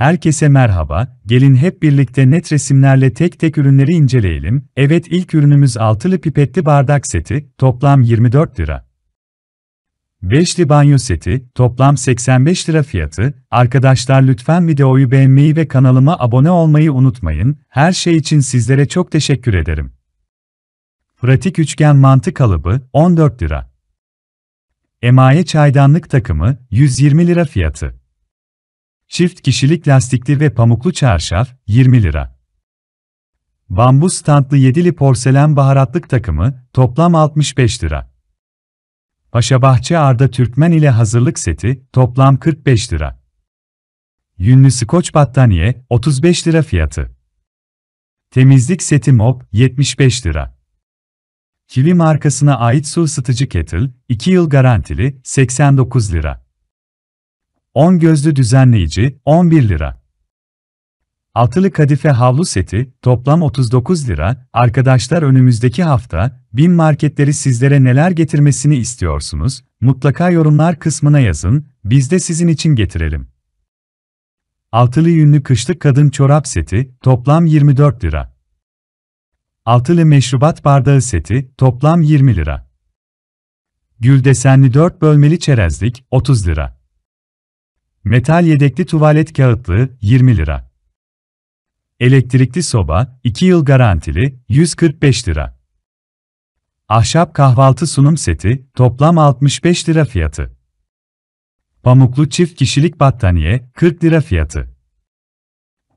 Herkese merhaba, gelin hep birlikte net resimlerle tek tek ürünleri inceleyelim. Evet ilk ürünümüz altılı pipetli bardak seti, toplam 24 lira. Beşli banyo seti, toplam 85 lira fiyatı. Arkadaşlar lütfen videoyu beğenmeyi ve kanalıma abone olmayı unutmayın. Her şey için sizlere çok teşekkür ederim. Pratik üçgen mantı kalıbı, 14 lira. Emaye çaydanlık takımı, 120 lira fiyatı. Çift kişilik lastikli ve pamuklu çarşaf 20 lira. Bambu standlı yedili porselen baharatlık takımı toplam 65 lira. Paşabahçe Arda Türkmen ile hazırlık seti toplam 45 lira. Yünlü Skoç battaniye 35 lira fiyatı. Temizlik seti mop 75 lira. Kivi markasına ait su ısıtıcı kettle 2 yıl garantili 89 lira. 10 gözlü düzenleyici 11 lira. Altılı kadife havlu seti toplam 39 lira. Arkadaşlar önümüzdeki hafta bin marketleri sizlere neler getirmesini istiyorsunuz? Mutlaka yorumlar kısmına yazın. Biz de sizin için getirelim. Altılı yünlü kışlık kadın çorap seti toplam 24 lira. Altılı meşrubat bardağı seti toplam 20 lira. Gül desenli 4 bölmeli çerezlik 30 lira. Metal yedekli tuvalet kağıtlığı 20 lira. Elektrikli soba 2 yıl garantili 145 lira. Ahşap kahvaltı sunum seti toplam 65 lira fiyatı. Pamuklu çift kişilik battaniye 40 lira fiyatı.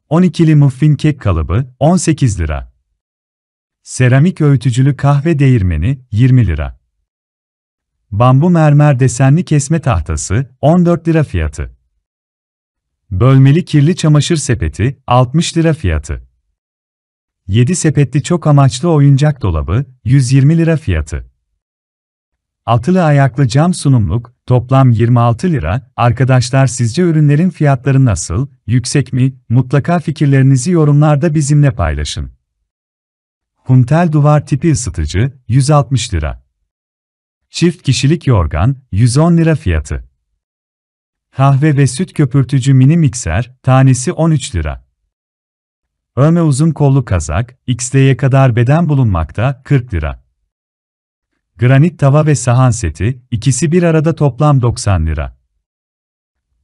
12'li muffin kek kalıbı 18 lira. Seramik öğütücülü kahve değirmeni 20 lira. Bambu mermer desenli kesme tahtası 14 lira fiyatı. Bölmeli kirli çamaşır sepeti, 60 lira fiyatı. 7 sepetli çok amaçlı oyuncak dolabı, 120 lira fiyatı. Altılı ayaklı cam sunumluk, toplam 26 lira. Arkadaşlar sizce ürünlerin fiyatları nasıl, yüksek mi? Mutlaka fikirlerinizi yorumlarda bizimle paylaşın. Huntel duvar tipi ısıtıcı, 160 lira. Çift kişilik yorgan, 110 lira fiyatı. Kahve ve süt köpürtücü mini mikser, tanesi 13 lira. Öme uzun kollu kazak, XD'ye kadar beden bulunmakta, 40 lira. Granit tava ve sahan seti, ikisi bir arada toplam 90 lira.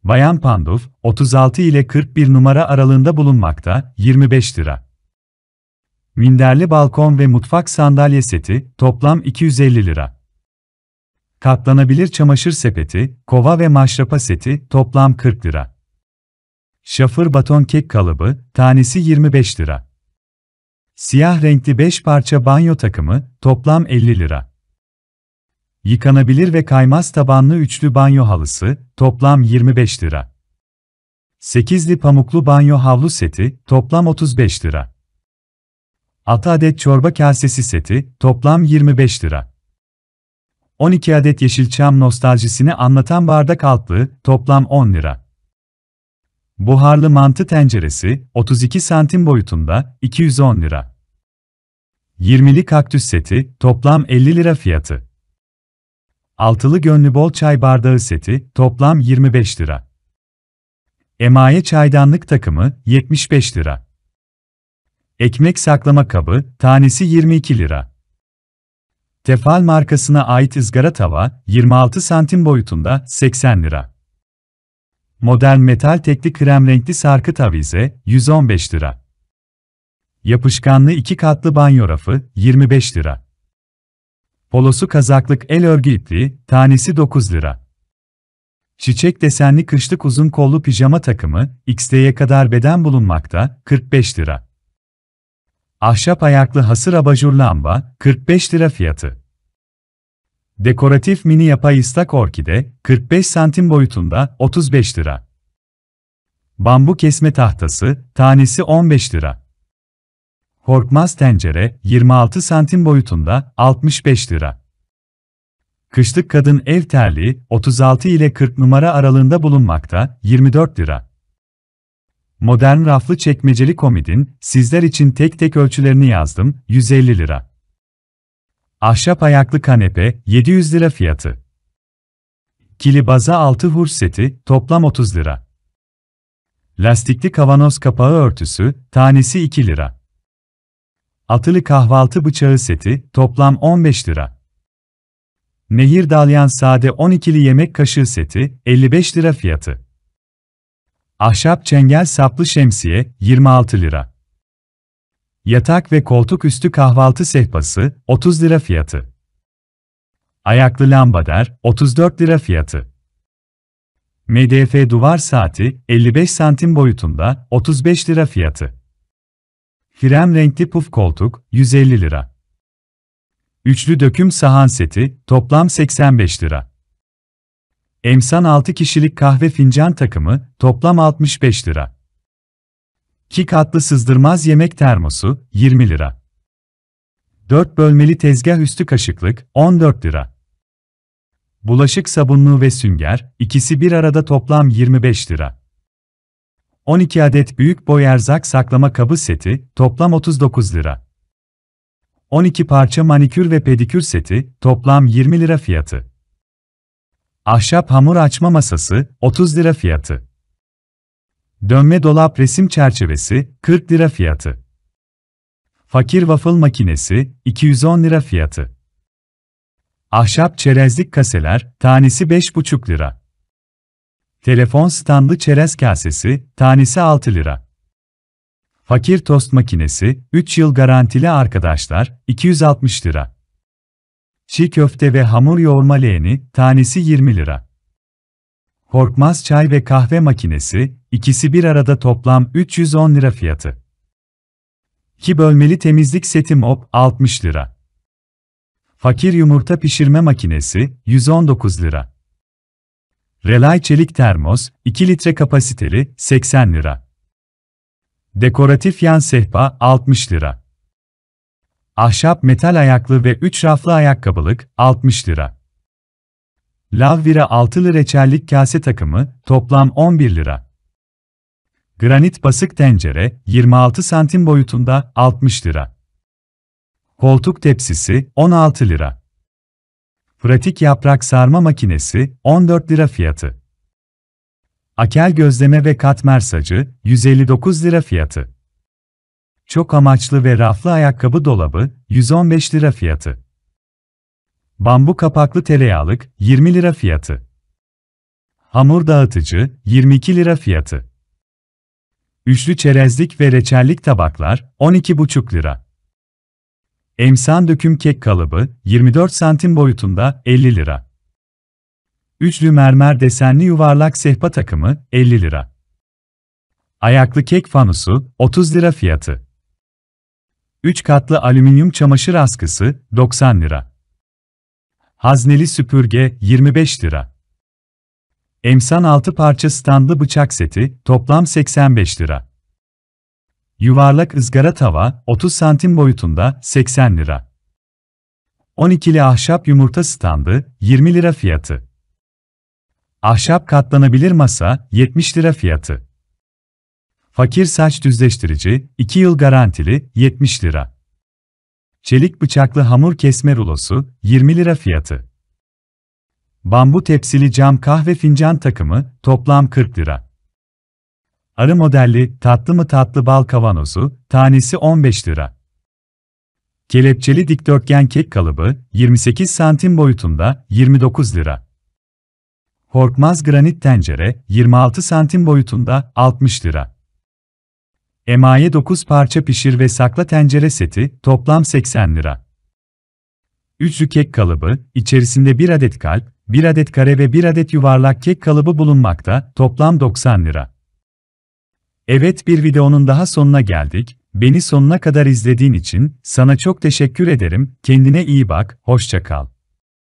Bayan Panduf, 36 ile 41 numara aralığında bulunmakta, 25 lira. Minderli balkon ve mutfak sandalye seti, toplam 250 lira. Katlanabilir çamaşır sepeti, kova ve maşrapa seti toplam 40 lira. Şafır baton kek kalıbı, tanesi 25 lira. Siyah renkli 5 parça banyo takımı, toplam 50 lira. Yıkanabilir ve kaymaz tabanlı üçlü banyo halısı, toplam 25 lira. Sekizli pamuklu banyo havlu seti, toplam 35 lira. 6 adet çorba kasesi seti, toplam 25 lira. 12 adet Yeşilçam nostaljisini anlatan bardak altlığı, toplam 10 lira. Buharlı mantı tenceresi, 32 santim boyutunda, 210 lira. 20'li kaktüs seti, toplam 50 lira fiyatı. Altılı gönlü bol çay bardağı seti, toplam 25 lira. Emaye çaydanlık takımı, 75 lira. Ekmek saklama kabı, tanesi 22 lira. Tefal markasına ait ızgara tava, 26 santim boyutunda, 80 lira. Modern metal tekli krem renkli sarkı tavize, 115 lira. Yapışkanlı iki katlı banyo rafı, 25 lira. Polosu kazaklık el örgü ipliği, tanesi 9 lira. Çiçek desenli kışlık uzun kollu pijama takımı, XD'ye kadar beden bulunmakta, 45 lira. Ahşap ayaklı hasır abajur lamba, 45 lira fiyatı. Dekoratif mini yapay ıslak orkide, 45 santim boyutunda, 35 lira. Bambu kesme tahtası, tanesi 15 lira. Korkmaz tencere, 26 santim boyutunda, 65 lira. Kışlık kadın ev terliği, 36 ile 40 numara aralığında bulunmakta, 24 lira. Modern raflı çekmeceli komidin, sizler için tek tek ölçülerini yazdım, 150 lira. Ahşap ayaklı kanepe, 700 lira fiyatı. Kili baza 6 hurç seti, toplam 30 lira. Lastikli kavanoz kapağı örtüsü, tanesi 2 lira. Atılı kahvaltı bıçağı seti, toplam 15 lira. Nehir dalyan sade 12'li yemek kaşığı seti, 55 lira fiyatı. Ahşap çengel saplı şemsiye, 26 lira. Yatak ve koltuk üstü kahvaltı sehpası 30 lira fiyatı. Ayaklı lambader 34 lira fiyatı. MDF duvar saati 55 santim boyutunda 35 lira fiyatı. Krem renkli puf koltuk 150 lira. Üçlü döküm sahan seti toplam 85 lira. Emsan 6 kişilik kahve fincan takımı toplam 65 lira. 2 katlı sızdırmaz yemek termosu 20 lira. 4 bölmeli tezgah üstü kaşıklık 14 lira. Bulaşık sabunluğu ve sünger ikisi bir arada toplam 25 lira. 12 adet büyük boy erzak saklama kabı seti toplam 39 lira. 12 parça manikür ve pedikür seti toplam 20 lira fiyatı. Ahşap hamur açma masası 30 lira fiyatı. Dönme dolap resim çerçevesi 40 lira fiyatı. Fakir waffle makinesi 210 lira fiyatı. Ahşap çerezlik kaseler tanesi 5,5 lira. Telefon standlı çerez kasesi tanesi 6 lira. Fakir tost makinesi 3 yıl garantili arkadaşlar 260 lira. Çiğ köfte ve hamur yoğurma leğeni tanesi 20 lira. Korkmaz çay ve kahve makinesi, ikisi bir arada toplam 310 lira fiyatı. 2 bölmeli temizlik seti mop 60 lira. Fakir yumurta pişirme makinesi 119 lira. Relay çelik termos 2 litre kapasiteli 80 lira. Dekoratif yan sehpa 60 lira. Ahşap metal ayaklı ve 3 raflı ayakkabılık 60 lira. Lavvira altılı reçellik kase takımı, toplam 11 lira. Granit basık tencere, 26 santim boyutunda, 60 lira. Koltuk tepsisi, 16 lira. Pratik yaprak sarma makinesi, 14 lira fiyatı. Akel gözleme ve katmer sacı, 159 lira fiyatı. Çok amaçlı ve raflı ayakkabı dolabı, 115 lira fiyatı. Bambu kapaklı tereyağlık 20 lira fiyatı. Hamur dağıtıcı 22 lira fiyatı. Üçlü çerezlik ve reçellik tabaklar 12,5 lira. Emsan döküm kek kalıbı 24 santim boyutunda 50 lira. Üçlü mermer desenli yuvarlak sehpa takımı 50 lira. Ayaklı kek fanusu 30 lira fiyatı. 3 katlı alüminyum çamaşır askısı 90 lira. Hazneli süpürge 25 lira. Emsan 6 parça standlı bıçak seti toplam 85 lira. Yuvarlak ızgara tava 30 santim boyutunda 80 lira. 12'li ahşap yumurta standı 20 lira fiyatı. Ahşap katlanabilir masa 70 lira fiyatı. Fakir saç düzleştirici 2 yıl garantili 70 lira. Çelik bıçaklı hamur kesme rulosu, 20 lira fiyatı. Bambu tepsili cam kahve fincan takımı, toplam 40 lira. Arı modelli, tatlı mı tatlı bal kavanozu, tanesi 15 lira. Kelepçeli dikdörtgen kek kalıbı, 28 santim boyutunda, 29 lira. Korkmaz granit tencere, 26 santim boyutunda, 60 lira. Emaye 9 parça pişir ve sakla tencere seti, toplam 80 lira. 3 kek kalıbı, içerisinde 1 adet kalp, 1 adet kare ve 1 adet yuvarlak kek kalıbı bulunmakta, toplam 90 lira. Evet bir videonun daha sonuna geldik, beni sonuna kadar izlediğin için, sana çok teşekkür ederim, kendine iyi bak, hoşça kal.